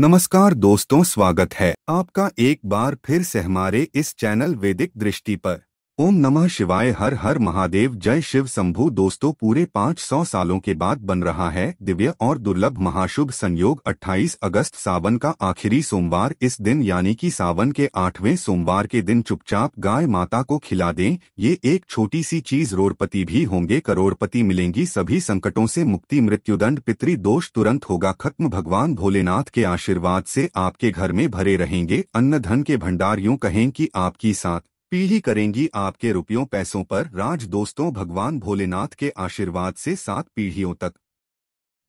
नमस्कार दोस्तों स्वागत है आपका एक बार फिर से हमारे इस चैनल वैदिक दृष्टि पर ओम नमः शिवाय हर हर महादेव जय शिव शंभु दोस्तों पूरे 500 सालों के बाद बन रहा है दिव्य और दुर्लभ महाशुभ संयोग 28 अगस्त सावन का आखिरी सोमवार इस दिन यानी कि सावन के आठवें सोमवार के दिन चुपचाप गाय माता को खिला दें ये एक छोटी सी चीज रोड़पति भी होंगे करोड़पति मिलेंगी सभी संकटों से मुक्ति मृत्युदंड पितरी दोष तुरंत होगा खत्म भगवान भोलेनाथ के आशीर्वाद से आपके घर में भरे रहेंगे अन्न धन के भंडारियों कहें की आपकी साथ पीढ़ी करेंगी आपके रुपयों पैसों पर राज दोस्तों भगवान भोलेनाथ के आशीर्वाद से सात पीढ़ियों तक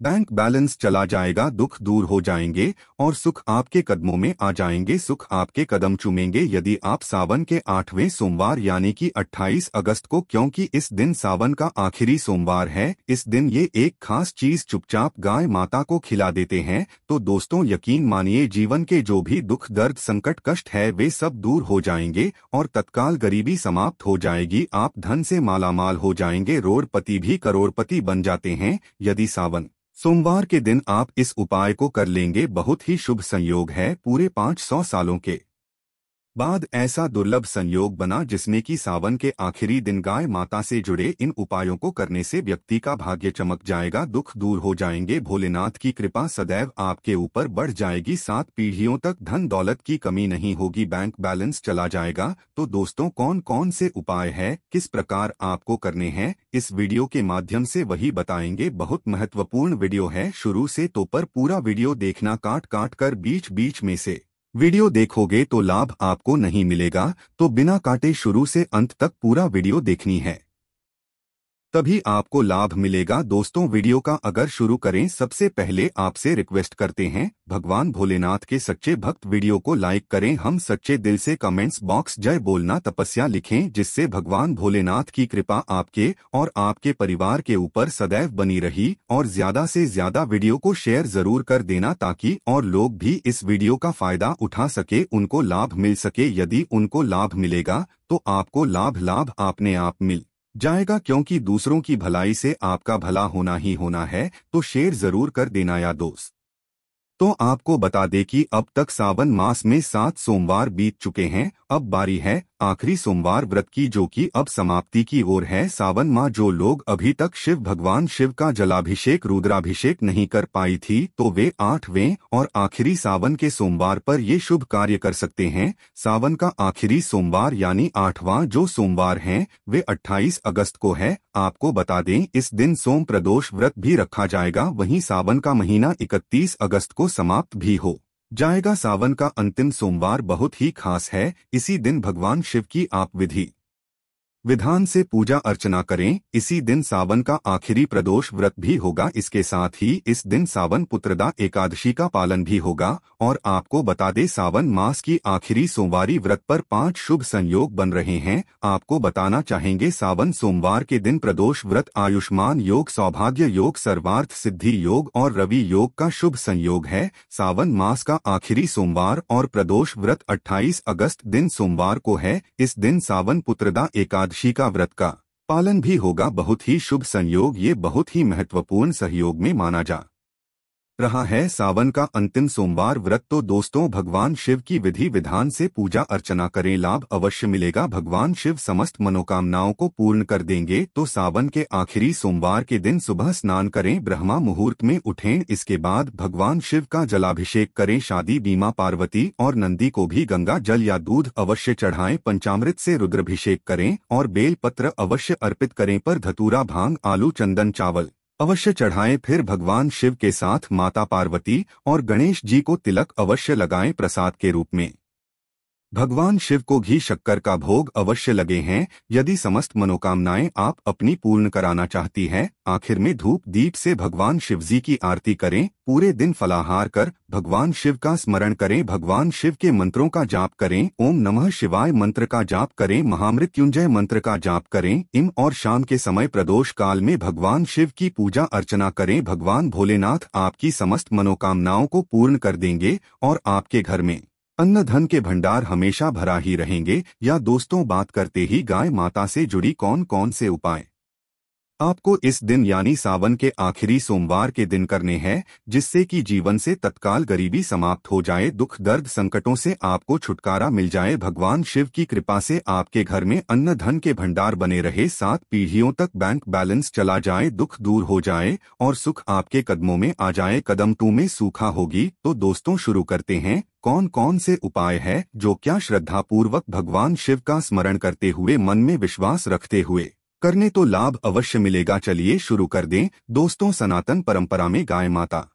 बैंक बैलेंस चला जाएगा दुख दूर हो जाएंगे और सुख आपके कदमों में आ जाएंगे सुख आपके कदम चूमेंगे यदि आप सावन के आठवें सोमवार यानी कि 28 अगस्त को क्योंकि इस दिन सावन का आखिरी सोमवार है इस दिन ये एक खास चीज चुपचाप गाय माता को खिला देते हैं तो दोस्तों यकीन मानिए जीवन के जो भी दुख दर्द संकट कष्ट है वे सब दूर हो जाएंगे और तत्काल गरीबी समाप्त हो जाएगी आप धन से मालामाल हो जाएंगे रोडपति भी करोड़पति बन जाते हैं यदि सावन सोमवार के दिन आप इस उपाय को कर लेंगे बहुत ही शुभ संयोग है पूरे पाँच सौ सालों के बाद ऐसा दुर्लभ संयोग बना जिसमें कि सावन के आखिरी दिन गाय माता से जुड़े इन उपायों को करने से व्यक्ति का भाग्य चमक जाएगा दुख दूर हो जाएंगे भोलेनाथ की कृपा सदैव आपके ऊपर बढ़ जाएगी सात पीढ़ियों तक धन दौलत की कमी नहीं होगी बैंक बैलेंस चला जाएगा तो दोस्तों कौन कौन से उपाय है किस प्रकार आपको करने हैं इस वीडियो के माध्यम से वही बताएंगे बहुत महत्वपूर्ण वीडियो है शुरू से तो पर पूरा वीडियो देखना काट काट कर बीच बीच में से वीडियो देखोगे तो लाभ आपको नहीं मिलेगा तो बिना काटे शुरू से अंत तक पूरा वीडियो देखनी है तभी आपको लाभ मिलेगा दोस्तों वीडियो का अगर शुरू करें सबसे पहले आपसे रिक्वेस्ट करते हैं भगवान भोलेनाथ के सच्चे भक्त वीडियो को लाइक करें हम सच्चे दिल से कमेंट्स बॉक्स जय बोलना तपस्या लिखें जिससे भगवान भोलेनाथ की कृपा आपके और आपके परिवार के ऊपर सदैव बनी रही और ज्यादा से ज्यादा वीडियो को शेयर जरूर कर देना ताकि और लोग भी इस वीडियो का फायदा उठा सके उनको लाभ मिल सके यदि उनको लाभ मिलेगा तो आपको लाभ लाभ अपने आप मिल जाएगा क्योंकि दूसरों की भलाई से आपका भला होना ही होना है तो शेयर जरूर कर देना या दोस्त तो आपको बता दे कि अब तक सावन मास में सात सोमवार बीत चुके हैं अब बारी है आखिरी सोमवार व्रत की जो कि अब समाप्ति की ओर है सावन माह जो लोग अभी तक शिव भगवान शिव का जलाभिषेक रुद्राभिषेक नहीं कर पाई थी तो वे आठवें और आखिरी सावन के सोमवार पर ये शुभ कार्य कर सकते हैं सावन का आखिरी सोमवार यानी आठवां जो सोमवार है वे 28 अगस्त को है आपको बता दें इस दिन सोम प्रदोष व्रत भी रखा जाएगा वही सावन का महीना इकतीस अगस्त को समाप्त भी हो जाएगा सावन का अंतिम सोमवार बहुत ही खास है इसी दिन भगवान शिव की आप विधि विधान से पूजा अर्चना करें इसी दिन सावन का आखिरी प्रदोष व्रत भी होगा इसके साथ ही इस दिन सावन पुत्रदा एकादशी का पालन भी होगा और आपको बता दें सावन मास की आखिरी सोमवारी व्रत पर पांच शुभ संयोग बन रहे हैं आपको बताना चाहेंगे सावन सोमवार के दिन प्रदोष व्रत आयुष्मान योग सौभाग्य योग सर्वार्थ सिद्धि योग और रवि योग का शुभ संयोग है सावन मास का आखिरी सोमवार और प्रदोष व्रत अट्ठाईस अगस्त दिन सोमवार को है इस दिन सावन पुत्रदा एकादशी एकादशी का व्रत का पालन भी होगा बहुत ही शुभ संयोग ये बहुत ही महत्वपूर्ण सहयोग में माना जा रहा है सावन का अंतिम सोमवार व्रत तो दोस्तों भगवान शिव की विधि विधान से पूजा अर्चना करें लाभ अवश्य मिलेगा भगवान शिव समस्त मनोकामनाओं को पूर्ण कर देंगे तो सावन के आखिरी सोमवार के दिन सुबह स्नान करें ब्रह्मा मुहूर्त में उठें इसके बाद भगवान शिव का जलाभिषेक करें शादी बीमा पार्वती और नंदी को भी गंगा जल या दूध अवश्य चढ़ाएं पंचामृत से रुद्रभिषेक करें और बेलपत्र अवश्य अर्पित करें पर धतूरा भांग आलू चंदन चावल अवश्य चढ़ाएं फिर भगवान शिव के साथ माता पार्वती और गणेश जी को तिलक अवश्य लगाएं प्रसाद के रूप में भगवान शिव को घी शक्कर का भोग अवश्य लगे हैं यदि समस्त मनोकामनाएं आप अपनी पूर्ण कराना चाहती हैं आखिर में धूप दीप से भगवान शिव जी की आरती करें पूरे दिन फलाहार कर भगवान शिव का स्मरण करें भगवान शिव के मंत्रों का जाप करें ओम नमः शिवाय मंत्र का जाप करें महामृत्युंजय मंत्र का जाप करें इम और शाम के समय प्रदोष काल में भगवान शिव की पूजा अर्चना करें भगवान भोलेनाथ आपकी समस्त मनोकामनाओं को पूर्ण कर देंगे और आपके घर में अन्न धन के भंडार हमेशा भरा ही रहेंगे या दोस्तों बात करते ही गाय माता से जुड़ी कौन कौन से उपाय आपको इस दिन यानी सावन के आखिरी सोमवार के दिन करने हैं जिससे कि जीवन से तत्काल गरीबी समाप्त हो जाए दुख दर्द संकटों से आपको छुटकारा मिल जाए भगवान शिव की कृपा से आपके घर में अन्न धन के भंडार बने रहे सात पीढ़ियों तक बैंक बैलेंस चला जाए दुख दूर हो जाए और सुख आपके कदमों में आ जाए कदम टू में सूखा होगी तो दोस्तों शुरू करते हैं कौन कौन से उपाय है जो क्या श्रद्धापूर्वक भगवान शिव का स्मरण करते हुए मन में विश्वास रखते हुए करने तो लाभ अवश्य मिलेगा चलिए शुरू कर दें दोस्तों सनातन परंपरा में गाय माता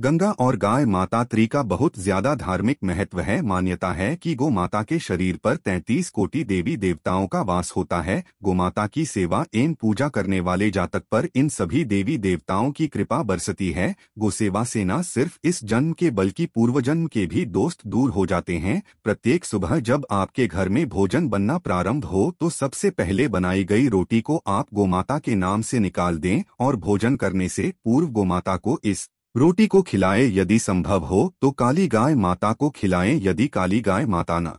गंगा और गाय माता त्री का बहुत ज्यादा धार्मिक महत्व है मान्यता है कि गो माता के शरीर पर 33 कोटि देवी देवताओं का वास होता है गोमाता की सेवा एवं पूजा करने वाले जातक पर इन सभी देवी देवताओं की कृपा बरसती है गोसेवा से न सिर्फ इस जन्म के बल्कि पूर्व जन्म के भी दोस्त दूर हो जाते हैं प्रत्येक सुबह जब आपके घर में भोजन बनना प्रारंभ हो तो सबसे पहले बनाई गई रोटी को आप गोमाता के नाम से निकाल दें और भोजन करने से पूर्व गोमाता को इस रोटी को खिलाएं यदि संभव हो तो काली गाय माता को खिलाएं यदि काली गाय माता ना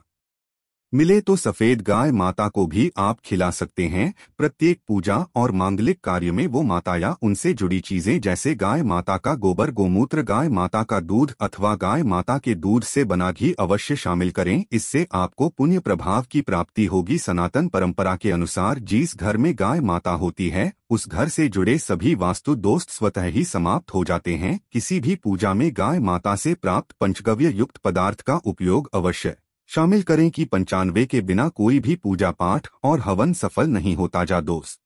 मिले तो सफेद गाय माता को भी आप खिला सकते हैं प्रत्येक पूजा और मांगलिक कार्य में वो माता या उनसे जुड़ी चीजें जैसे गाय माता का गोबर गोमूत्र गाय माता का दूध अथवा गाय माता के दूध से बना घी अवश्य शामिल करें इससे आपको पुण्य प्रभाव की प्राप्ति होगी सनातन परंपरा के अनुसार जिस घर में गाय माता होती है उस घर से जुड़े सभी वास्तु दोस्त स्वतः ही समाप्त हो जाते हैं किसी भी पूजा में गाय माता से प्राप्त पंचगव्य युक्त पदार्थ का उपयोग अवश्य शामिल करें कि पंचानवे के बिना कोई भी पूजा पाठ और हवन सफल नहीं होता जा दोस्त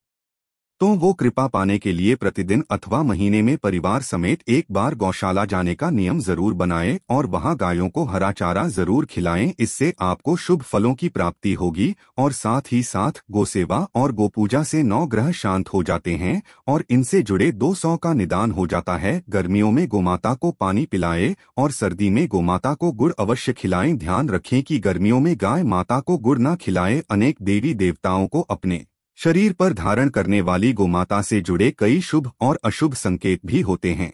तो वो कृपा पाने के लिए प्रतिदिन अथवा महीने में परिवार समेत एक बार गौशाला जाने का नियम जरूर बनाएं और वहां गायों को हरा चारा जरूर खिलाएं इससे आपको शुभ फलों की प्राप्ति होगी और साथ ही साथ गोसेवा और गोपूजा से नौ ग्रह शांत हो जाते हैं और इनसे जुड़े दो सौ का निदान हो जाता है गर्मियों में गोमाता को पानी पिलाए और सर्दी में गोमाता को गुड़ अवश्य खिलाएं ध्यान रखें की गर्मियों में गाय माता को गुड़ न खिलाए अनेक देवी देवताओं को अपने शरीर पर धारण करने वाली गोमाता से जुड़े कई शुभ और अशुभ संकेत भी होते हैं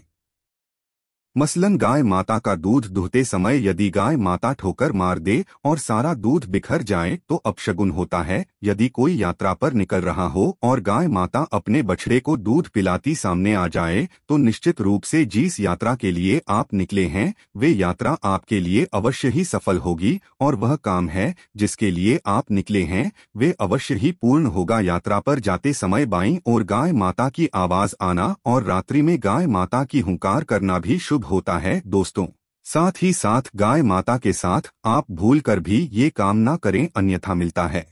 मसलन गाय माता का दूध दुहते समय यदि गाय माता ठोकर मार दे और सारा दूध बिखर जाए तो अपशगुन होता है यदि कोई यात्रा पर निकल रहा हो और गाय माता अपने बछड़े को दूध पिलाती सामने आ जाए तो निश्चित रूप से जिस यात्रा के लिए आप निकले हैं वे यात्रा आपके लिए अवश्य ही सफल होगी और वह काम है जिसके लिए आप निकले हैं वे अवश्य ही पूर्ण होगा यात्रा पर जाते समय बाई और गाय माता की आवाज आना और रात्रि में गाय माता की हंकार करना भी शुभ शुभ होता है दोस्तों साथ ही साथ गाय माता के साथ आप भूल कर भी ये काम ना करें अन्यथा मिलता है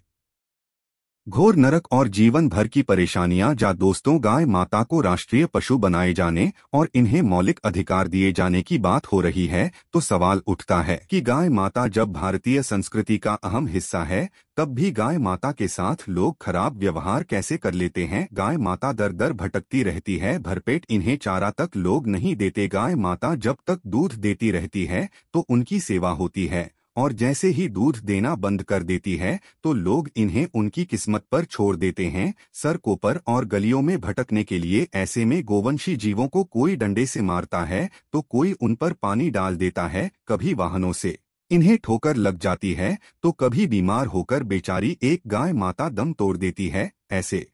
घोर नरक और जीवन भर की परेशानियां जा दोस्तों गाय माता को राष्ट्रीय पशु बनाए जाने और इन्हें मौलिक अधिकार दिए जाने की बात हो रही है तो सवाल उठता है कि गाय माता जब भारतीय संस्कृति का अहम हिस्सा है तब भी गाय माता के साथ लोग खराब व्यवहार कैसे कर लेते हैं गाय माता दर दर भटकती रहती है भरपेट इन्हें चारा तक लोग नहीं देते गाय माता जब तक दूध देती रहती है तो उनकी सेवा होती है और जैसे ही दूध देना बंद कर देती है तो लोग इन्हें उनकी किस्मत पर छोड़ देते हैं पर और गलियों में भटकने के लिए ऐसे में गोवंशी जीवों को कोई डंडे से मारता है तो कोई उन पर पानी डाल देता है कभी वाहनों से इन्हें ठोकर लग जाती है तो कभी बीमार होकर बेचारी एक गाय माता दम तोड़ देती है ऐसे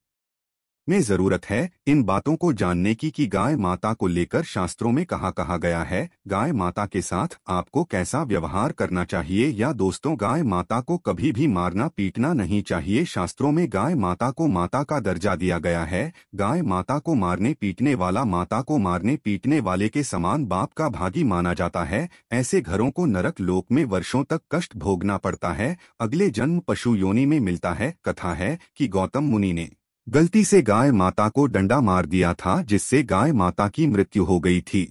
में जरूरत है इन बातों को जानने की कि गाय माता को लेकर शास्त्रों में कहा कहा गया है गाय माता के साथ आपको कैसा व्यवहार करना चाहिए या दोस्तों गाय माता को कभी भी मारना पीटना नहीं चाहिए शास्त्रों में गाय माता को माता का दर्जा दिया गया है गाय माता को मारने पीटने वाला माता को मारने पीटने वाले के समान बाप का भागी माना जाता है ऐसे घरों को नरक लोक में वर्षो तक कष्ट भोगना पड़ता है अगले जन्म पशु योनि में मिलता है कथा है की गौतम मुनि ने गलती से गाय माता को डंडा मार दिया था जिससे गाय माता की मृत्यु हो गई थी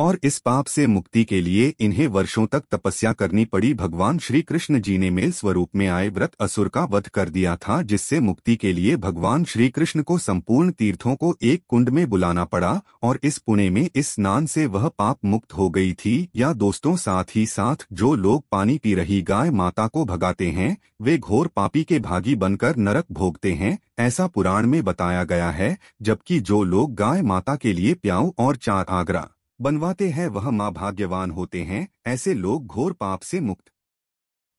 और इस पाप से मुक्ति के लिए इन्हें वर्षों तक तपस्या करनी पड़ी भगवान श्री कृष्ण जी ने मेल स्वरूप में आए व्रत असुर का वध कर दिया था जिससे मुक्ति के लिए भगवान श्री कृष्ण को संपूर्ण तीर्थों को एक कुंड में बुलाना पड़ा और इस पुणे में इस स्नान से वह पाप मुक्त हो गई थी या दोस्तों साथ ही साथ जो लोग पानी पी रही गाय माता को भगाते हैं वे घोर पापी के भागी बनकर नरक भोगते हैं ऐसा पुराण में बताया गया है जबकि जो लोग गाय माता के लिए प्याऊ और चार आगरा बनवाते हैं वह मां भाग्यवान होते हैं ऐसे लोग घोर पाप से मुक्त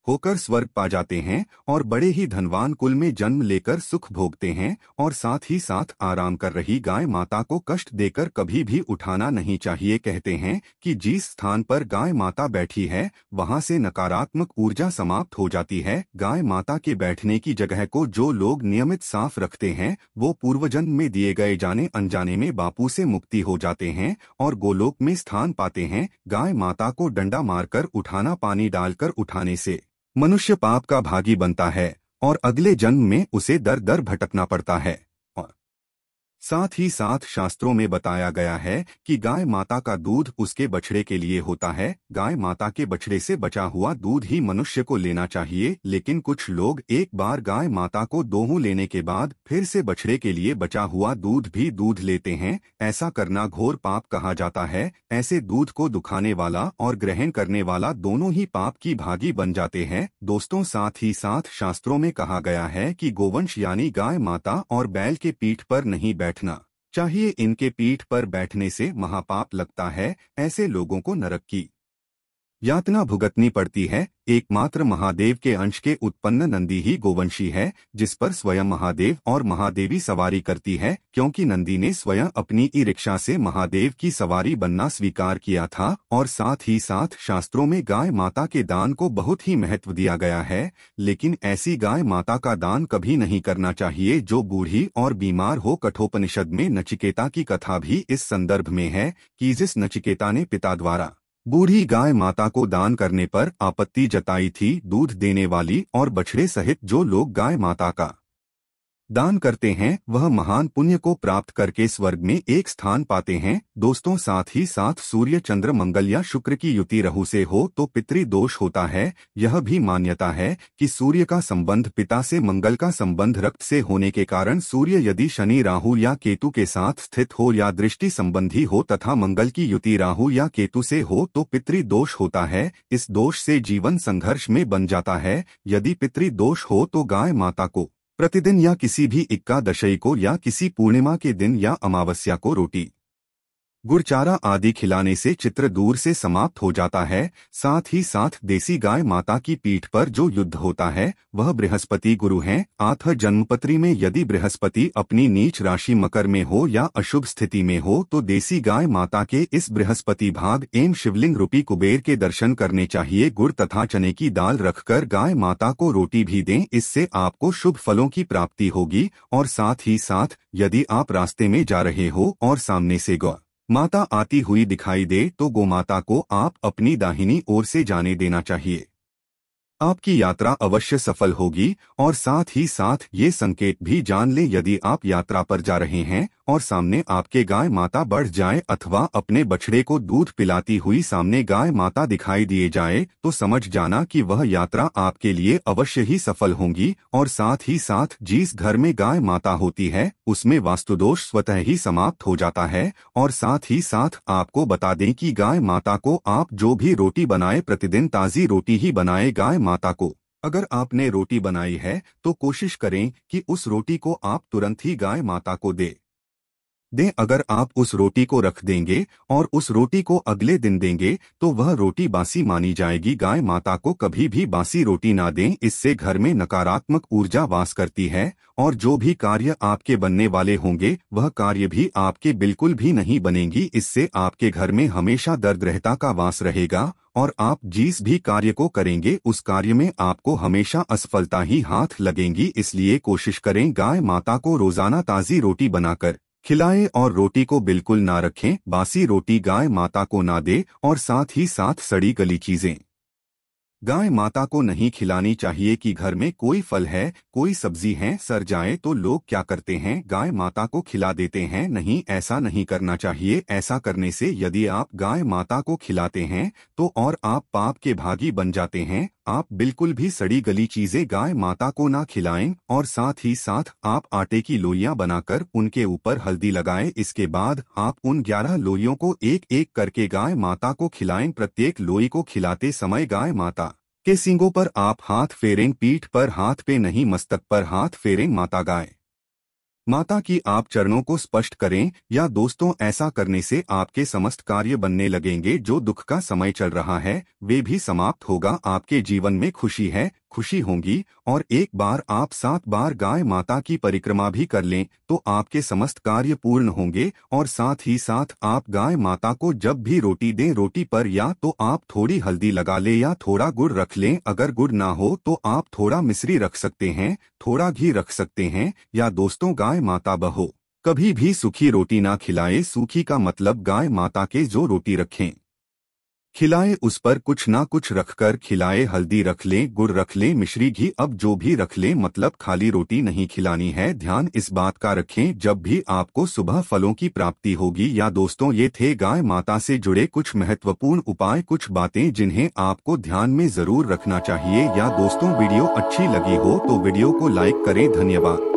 होकर स्वर्ग पा जाते हैं और बड़े ही धनवान कुल में जन्म लेकर सुख भोगते हैं और साथ ही साथ आराम कर रही गाय माता को कष्ट देकर कभी भी उठाना नहीं चाहिए कहते हैं कि जिस स्थान पर गाय माता बैठी है वहां से नकारात्मक ऊर्जा समाप्त हो जाती है गाय माता के बैठने की जगह को जो लोग नियमित साफ रखते हैं वो पूर्वजन्म में दिए गए जाने अनजाने में बापू से मुक्ति हो जाते हैं और गोलोक में स्थान पाते हैं गाय माता को डंडा मारकर उठाना पानी डालकर उठाने से मनुष्य पाप का भागी बनता है और अगले जन्म में उसे दर दर भटकना पड़ता है साथ ही साथ शास्त्रों में बताया गया है कि गाय माता का दूध उसके बछड़े के लिए होता है गाय माता के बछड़े से बचा हुआ दूध ही मनुष्य को लेना चाहिए लेकिन कुछ लोग एक बार गाय माता को दोहू लेने के बाद फिर से बछड़े के लिए बचा हुआ दूध भी दूध लेते हैं ऐसा करना घोर पाप कहा जाता है ऐसे दूध को दुखाने वाला और ग्रहण करने वाला दोनों ही पाप की भागी बन जाते हैं दोस्तों साथ ही साथ शास्त्रों में कहा गया है की गोवंश यानी गाय माता और बैल के पीठ पर नहीं बैठ बैठना चाहिए इनके पीठ पर बैठने से महापाप लगता है ऐसे लोगों को नरक की यातना भुगतनी पड़ती है एकमात्र महादेव के अंश के उत्पन्न नंदी ही गोवंशी है जिस पर स्वयं महादेव और महादेवी सवारी करती है क्योंकि नंदी ने स्वयं अपनी ई रिक्शा से महादेव की सवारी बनना स्वीकार किया था और साथ ही साथ शास्त्रों में गाय माता के दान को बहुत ही महत्व दिया गया है लेकिन ऐसी गाय माता का दान कभी नहीं करना चाहिए जो बूढ़ी और बीमार हो कठोपनिषद में नचिकेता की कथा भी इस संदर्भ में है की जिस नचिकेता ने पिता द्वारा बूढ़ी गाय माता को दान करने पर आपत्ति जताई थी दूध देने वाली और बछड़े सहित जो लोग गाय माता का दान करते हैं वह महान पुण्य को प्राप्त करके स्वर्ग में एक स्थान पाते हैं दोस्तों साथ ही साथ सूर्य चंद्र मंगल या शुक्र की युति रहु से हो तो पित्री दोष होता है यह भी मान्यता है कि सूर्य का संबंध पिता से मंगल का संबंध रक्त से होने के कारण सूर्य यदि शनि राहु या केतु के साथ स्थित हो या दृष्टि संबंधी हो तथा मंगल की युति राहु या केतु से हो तो पितृ दोष होता है इस दोष से जीवन संघर्ष में बन जाता है यदि पितृ दोष हो तो गाय माता को प्रतिदिन या किसी भी इक्का दशई को या किसी पूर्णिमा के दिन या अमावस्या को रोटी गुड़चारा आदि खिलाने से चित्र दूर से समाप्त हो जाता है साथ ही साथ देसी गाय माता की पीठ पर जो युद्ध होता है वह बृहस्पति गुरु हैं आथ जन्मपत्री में यदि बृहस्पति अपनी नीच राशि मकर में हो या अशुभ स्थिति में हो तो देसी गाय माता के इस बृहस्पति भाग एम शिवलिंग रूपी कुबेर के दर्शन करने चाहिए गुड़ तथा चने की दाल रखकर गाय माता को रोटी भी दें इससे आपको शुभ फलों की प्राप्ति होगी और साथ ही साथ यदि आप रास्ते में जा रहे हो और सामने से गौ माता आती हुई दिखाई दे तो गोमाता को आप अपनी दाहिनी ओर से जाने देना चाहिए आपकी यात्रा अवश्य सफल होगी और साथ ही साथ ये संकेत भी जान लें यदि आप यात्रा पर जा रहे हैं और सामने आपके गाय माता बढ़ जाए अथवा अपने बछड़े को दूध पिलाती हुई सामने गाय माता दिखाई दिए जाए तो समझ जाना कि वह यात्रा आपके लिए अवश्य ही सफल होंगी और साथ ही साथ जिस घर में गाय माता होती है उसमें वास्तुदोष स्वतः ही समाप्त हो जाता है और साथ ही साथ आपको बता दें कि गाय माता को आप जो भी रोटी बनाए प्रतिदिन ताज़ी रोटी ही बनाए गाय माता को अगर आपने रोटी बनाई है तो कोशिश करें कि उस रोटी को आप तुरंत ही गाय माता को दें दें अगर आप उस रोटी को रख देंगे और उस रोटी को अगले दिन देंगे तो वह रोटी बासी मानी जाएगी गाय माता को कभी भी बासी रोटी ना दें इससे घर में नकारात्मक ऊर्जा वास करती है और जो भी कार्य आपके बनने वाले होंगे वह कार्य भी आपके बिल्कुल भी नहीं बनेंगी इससे आपके घर में हमेशा दर्द रहता का वास रहेगा और आप जिस भी कार्य को करेंगे उस कार्य में आपको हमेशा असफलता ही हाथ लगेंगी इसलिए कोशिश करें गाय माता को रोजाना ताज़ी रोटी बनाकर खिलाए और रोटी को बिल्कुल ना रखें बासी रोटी गाय माता को ना दे और साथ ही साथ सड़ी गली चीजें गाय माता को नहीं खिलानी चाहिए कि घर में कोई फल है कोई सब्जी है सर जाए तो लोग क्या करते हैं गाय माता को खिला देते हैं नहीं ऐसा नहीं करना चाहिए ऐसा करने से यदि आप गाय माता को खिलाते हैं तो और आप पाप के भागी बन जाते हैं आप बिल्कुल भी सड़ी गली चीजें गाय माता को ना खिलाएं और साथ ही साथ आप आटे की लोइयां बनाकर उनके ऊपर हल्दी लगाएं इसके बाद आप उन ग्यारह लोइयों को एक एक करके गाय माता को खिलाएं प्रत्येक लोई को खिलाते समय गाय माता के सिंगों पर आप हाथ फेरें पीठ पर हाथ पे नहीं मस्तक पर हाथ फेरें माता गाय माता की आप चरणों को स्पष्ट करें या दोस्तों ऐसा करने से आपके समस्त कार्य बनने लगेंगे जो दुख का समय चल रहा है वे भी समाप्त होगा आपके जीवन में खुशी है खुशी होंगी और एक बार आप सात बार गाय माता की परिक्रमा भी कर लें तो आपके समस्त कार्य पूर्ण होंगे और साथ ही साथ आप गाय माता को जब भी रोटी दें रोटी पर या तो आप थोड़ी हल्दी लगा लें या थोड़ा गुड़ रख लें अगर गुड़ ना हो तो आप थोड़ा मिश्री रख सकते हैं थोड़ा घी रख सकते हैं या दोस्तों गाय माता बहो कभी भी सूखी रोटी ना खिलाए सूखी का मतलब गाय माता के जो रोटी रखें खिलाए उस पर कुछ ना कुछ रखकर खिलाए हल्दी रख लें गुड़ रख लें मिश्री घी अब जो भी रख लें मतलब खाली रोटी नहीं खिलानी है ध्यान इस बात का रखें जब भी आपको सुबह फलों की प्राप्ति होगी या दोस्तों ये थे गाय माता से जुड़े कुछ महत्वपूर्ण उपाय कुछ बातें जिन्हें आपको ध्यान में जरूर रखना चाहिए या दोस्तों वीडियो अच्छी लगी हो तो वीडियो को लाइक करें धन्यवाद